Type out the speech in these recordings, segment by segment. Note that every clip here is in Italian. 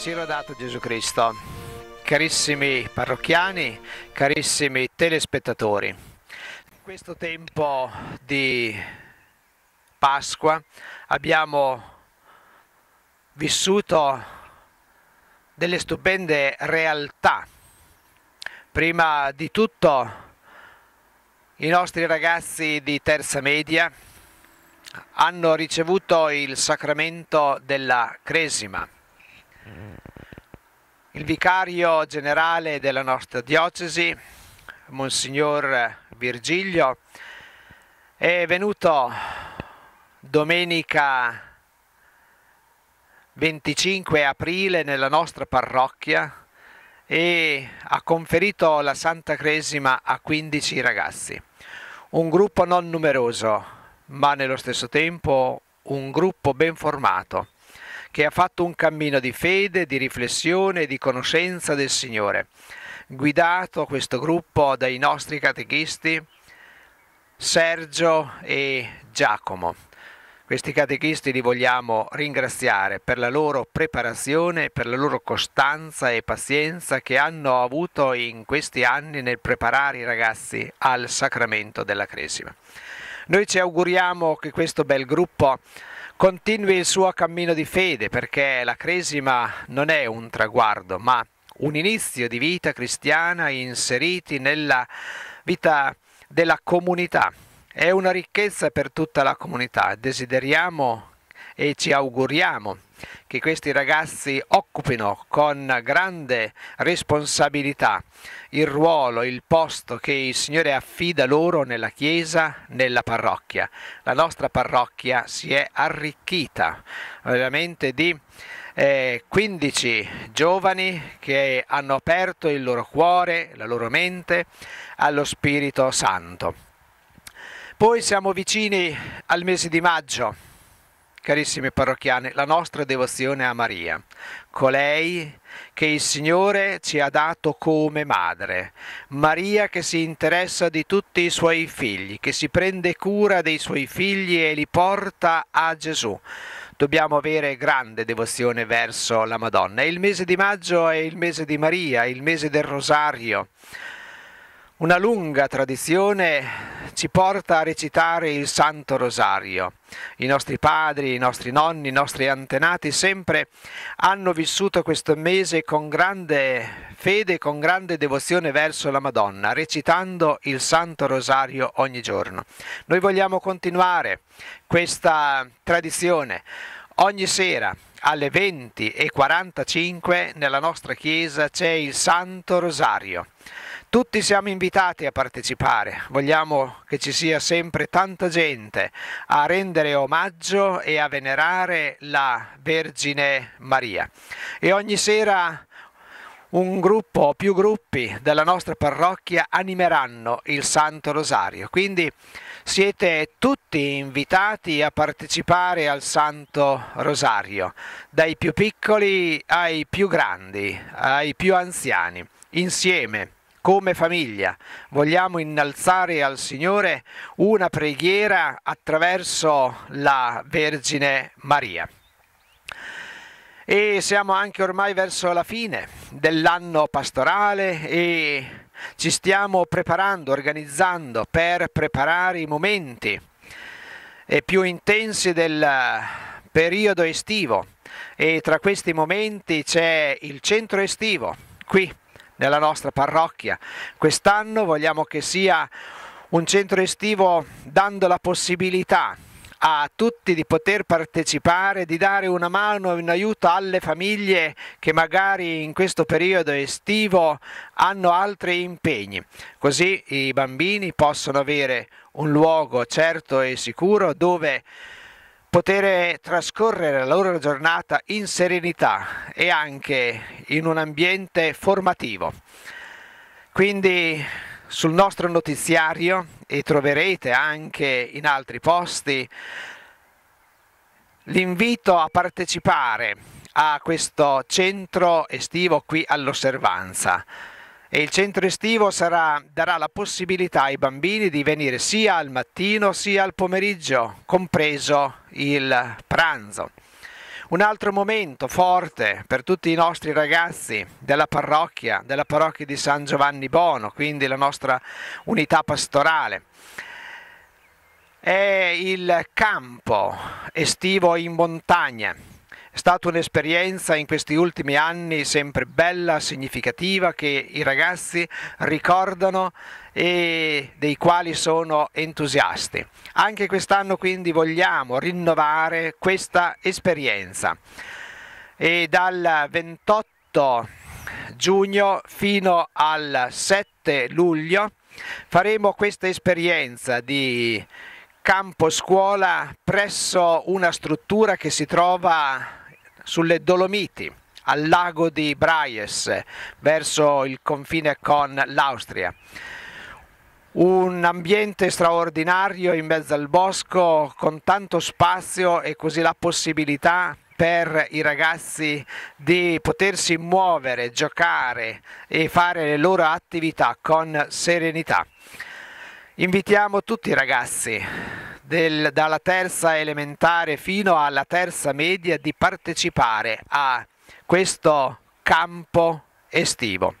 Si rodato Gesù Cristo. Carissimi parrocchiani, carissimi telespettatori, in questo tempo di Pasqua abbiamo vissuto delle stupende realtà. Prima di tutto i nostri ragazzi di terza media hanno ricevuto il sacramento della Cresima il vicario generale della nostra diocesi, Monsignor Virgilio, è venuto domenica 25 aprile nella nostra parrocchia e ha conferito la Santa Cresima a 15 ragazzi. Un gruppo non numeroso, ma nello stesso tempo un gruppo ben formato che ha fatto un cammino di fede, di riflessione e di conoscenza del Signore, guidato questo gruppo dai nostri catechisti Sergio e Giacomo. Questi catechisti li vogliamo ringraziare per la loro preparazione, per la loro costanza e pazienza che hanno avuto in questi anni nel preparare i ragazzi al sacramento della Cresima. Noi ci auguriamo che questo bel gruppo continui il suo cammino di fede perché la Cresima non è un traguardo ma un inizio di vita cristiana inseriti nella vita della comunità. È una ricchezza per tutta la comunità. Desideriamo e ci auguriamo che questi ragazzi occupino con grande responsabilità il ruolo, il posto che il Signore affida loro nella Chiesa, nella parrocchia. La nostra parrocchia si è arricchita veramente di 15 eh, giovani che hanno aperto il loro cuore, la loro mente allo Spirito Santo. Poi siamo vicini al mese di maggio, Carissime parrocchiane, la nostra devozione a Maria, colei che il Signore ci ha dato come madre, Maria che si interessa di tutti i suoi figli, che si prende cura dei suoi figli e li porta a Gesù. Dobbiamo avere grande devozione verso la Madonna. Il mese di maggio è il mese di Maria, il mese del Rosario. Una lunga tradizione ci porta a recitare il Santo Rosario. I nostri padri, i nostri nonni, i nostri antenati sempre hanno vissuto questo mese con grande fede, con grande devozione verso la Madonna, recitando il Santo Rosario ogni giorno. Noi vogliamo continuare questa tradizione ogni sera alle 20.45 nella nostra chiesa c'è il Santo Rosario. Tutti siamo invitati a partecipare, vogliamo che ci sia sempre tanta gente a rendere omaggio e a venerare la Vergine Maria. E ogni sera un gruppo o più gruppi della nostra parrocchia animeranno il Santo Rosario. Quindi siete tutti invitati a partecipare al Santo Rosario, dai più piccoli ai più grandi, ai più anziani, insieme come famiglia vogliamo innalzare al Signore una preghiera attraverso la Vergine Maria. E siamo anche ormai verso la fine dell'anno pastorale e ci stiamo preparando, organizzando per preparare i momenti eh, più intensi del eh, periodo estivo e tra questi momenti c'è il centro estivo qui nella nostra parrocchia. Quest'anno vogliamo che sia un centro estivo dando la possibilità a tutti di poter partecipare, di dare una mano e un aiuto alle famiglie che magari in questo periodo estivo hanno altri impegni. Così i bambini possono avere un luogo certo e sicuro dove poter trascorrere la loro giornata in serenità e anche in un ambiente formativo. Quindi sul nostro notiziario e troverete anche in altri posti l'invito a partecipare a questo centro estivo qui all'osservanza e il centro estivo sarà, darà la possibilità ai bambini di venire sia al mattino sia al pomeriggio, compreso il pranzo. Un altro momento forte per tutti i nostri ragazzi della parrocchia, della parrocchia di San Giovanni Bono, quindi la nostra unità pastorale, è il campo estivo in montagna stata un'esperienza in questi ultimi anni sempre bella, significativa, che i ragazzi ricordano e dei quali sono entusiasti. Anche quest'anno quindi vogliamo rinnovare questa esperienza e dal 28 giugno fino al 7 luglio faremo questa esperienza di campo scuola presso una struttura che si trova sulle Dolomiti, al lago di Braies, verso il confine con l'Austria. Un ambiente straordinario in mezzo al bosco con tanto spazio e così la possibilità per i ragazzi di potersi muovere, giocare e fare le loro attività con serenità. Invitiamo tutti i ragazzi del, dalla terza elementare fino alla terza media di partecipare a questo campo estivo.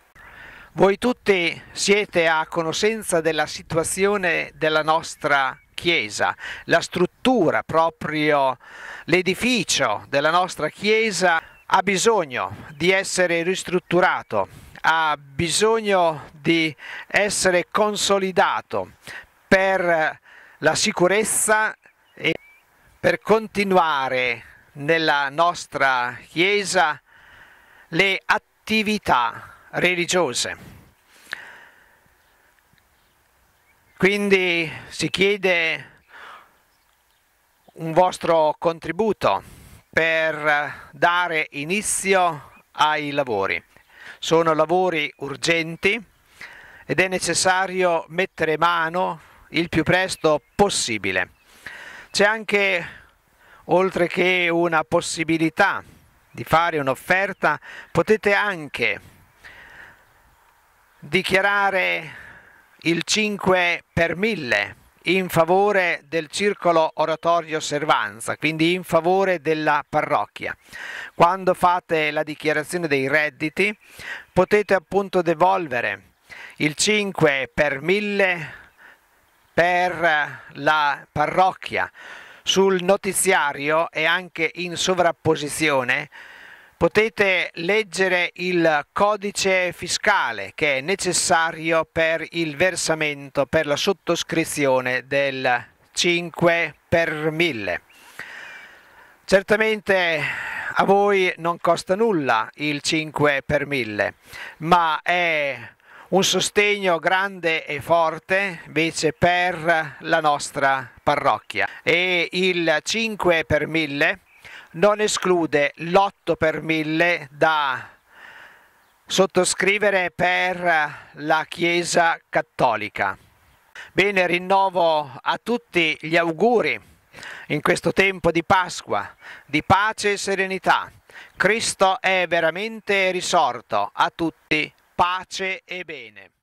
Voi tutti siete a conoscenza della situazione della nostra chiesa, la struttura proprio, l'edificio della nostra chiesa ha bisogno di essere ristrutturato, ha bisogno di essere consolidato per la sicurezza e per continuare nella nostra Chiesa le attività religiose. Quindi si chiede un vostro contributo per dare inizio ai lavori. Sono lavori urgenti ed è necessario mettere mano il più presto possibile. C'è anche, oltre che una possibilità di fare un'offerta, potete anche dichiarare il 5 per 1000 in favore del circolo oratorio osservanza, quindi in favore della parrocchia. Quando fate la dichiarazione dei redditi potete appunto devolvere il 5 per 1000 per la parrocchia sul notiziario e anche in sovrapposizione potete leggere il codice fiscale che è necessario per il versamento, per la sottoscrizione del 5 per 1000. Certamente a voi non costa nulla il 5 per 1000, ma è un sostegno grande e forte invece per la nostra parrocchia e il 5 per 1000 non esclude l'8 per 1000 da sottoscrivere per la Chiesa Cattolica. Bene, rinnovo a tutti gli auguri in questo tempo di Pasqua, di pace e serenità. Cristo è veramente risorto. A tutti pace e bene.